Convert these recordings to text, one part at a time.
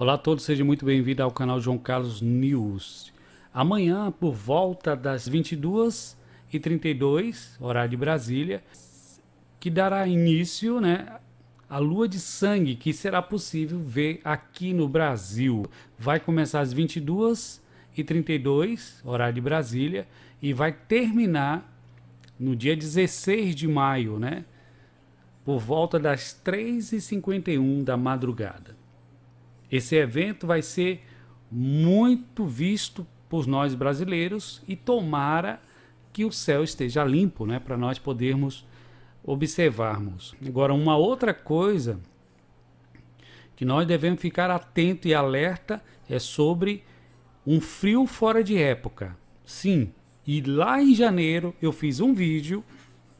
Olá a todos, seja muito bem vindo ao canal João Carlos News. Amanhã, por volta das 22h32, horário de Brasília, que dará início né, a lua de sangue que será possível ver aqui no Brasil. Vai começar às 22h32, horário de Brasília, e vai terminar no dia 16 de maio, né? Por volta das 3h51 da madrugada. Esse evento vai ser muito visto por nós brasileiros e tomara que o céu esteja limpo, né, para nós podermos observarmos. Agora, uma outra coisa que nós devemos ficar atento e alerta é sobre um frio fora de época. Sim, e lá em janeiro eu fiz um vídeo,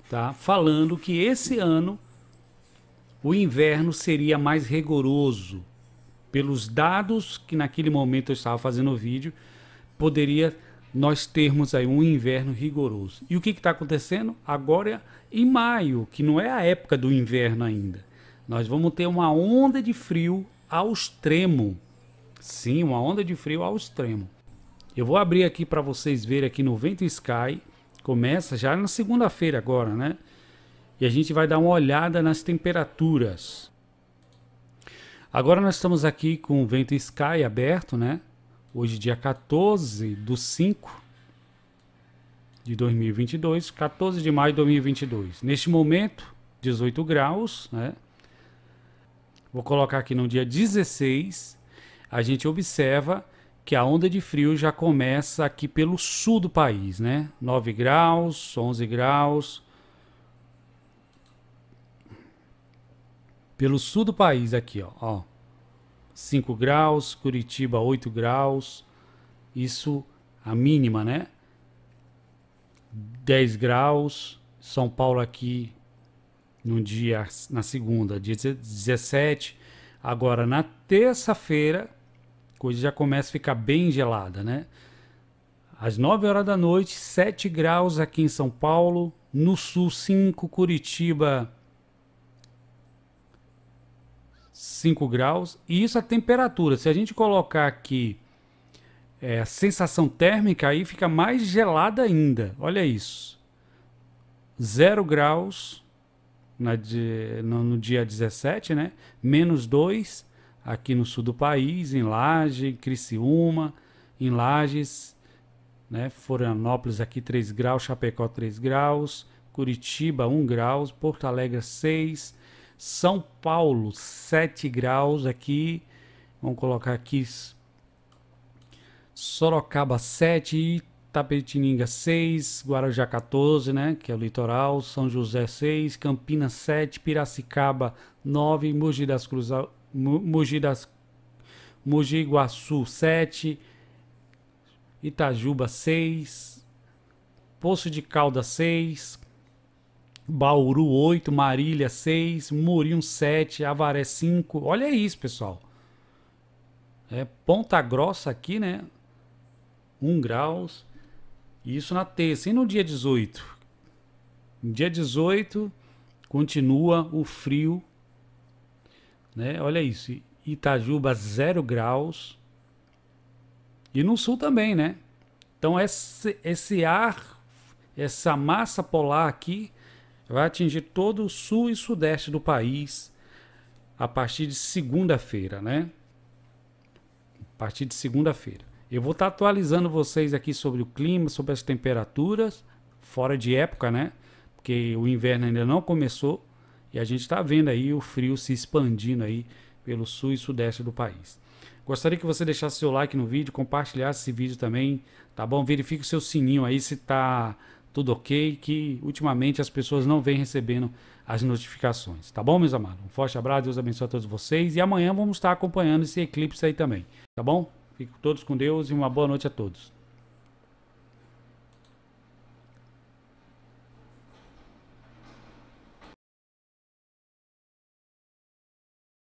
tá, falando que esse ano o inverno seria mais rigoroso pelos dados que naquele momento eu estava fazendo o vídeo, poderia nós termos aí um inverno rigoroso. E o que está acontecendo? Agora em maio, que não é a época do inverno ainda. Nós vamos ter uma onda de frio ao extremo. Sim, uma onda de frio ao extremo. Eu vou abrir aqui para vocês verem aqui no Vento Sky. Começa já na segunda-feira agora, né? E a gente vai dar uma olhada nas temperaturas. Agora nós estamos aqui com o Vento Sky aberto, né? Hoje, dia 14 do 5 de 2022, 14 de maio de 2022. Neste momento, 18 graus, né? Vou colocar aqui no dia 16, a gente observa que a onda de frio já começa aqui pelo sul do país, né? 9 graus, 11 graus, pelo sul do país aqui, ó, ó. 5 graus, Curitiba 8 graus. Isso a mínima, né? 10 graus, São Paulo aqui no dia na segunda, dia 17. Agora na terça-feira, coisa já começa a ficar bem gelada, né? Às 9 horas da noite, 7 graus aqui em São Paulo, no sul 5, Curitiba 5 graus, e isso é a temperatura. Se a gente colocar aqui é, a sensação térmica, aí fica mais gelada ainda. Olha isso. 0 graus na, no, no dia 17, né? Menos 2 aqui no sul do país, em Laje, em Criciúma, em Lages, né? Florianópolis aqui 3 graus, Chapecó 3 graus, Curitiba 1 graus, Porto Alegre 6 são Paulo, 7 graus aqui. Vamos colocar aqui Sorocaba 7, Tapetininga 6, Guarujá 14, né, que é o litoral, São José 6, Campinas 7, Piracicaba 9, Mogi das Cruzes, Mogi das Mogi Iguaçu 7, Itajuba 6, Poço de Caldas 6, Bauru 8, Marília 6, Murim 7, Avaré 5. Olha isso, pessoal. É, Ponta Grossa aqui, né? 1 graus. Isso na terça. E no dia 18? No dia 18 continua o frio, né? Olha isso. Itajuba 0 graus. E no sul também, né? Então esse, esse ar, essa massa polar aqui vai atingir todo o sul e sudeste do país a partir de segunda-feira, né? A partir de segunda-feira. Eu vou estar atualizando vocês aqui sobre o clima, sobre as temperaturas, fora de época, né? Porque o inverno ainda não começou e a gente está vendo aí o frio se expandindo aí pelo sul e sudeste do país. Gostaria que você deixasse seu like no vídeo, compartilhasse esse vídeo também, tá bom? Verifique o seu sininho aí se está tudo ok, que ultimamente as pessoas não vêm recebendo as notificações. Tá bom, meus amados? Um forte abraço, Deus abençoe a todos vocês. E amanhã vamos estar acompanhando esse eclipse aí também. Tá bom? Fiquem todos com Deus e uma boa noite a todos.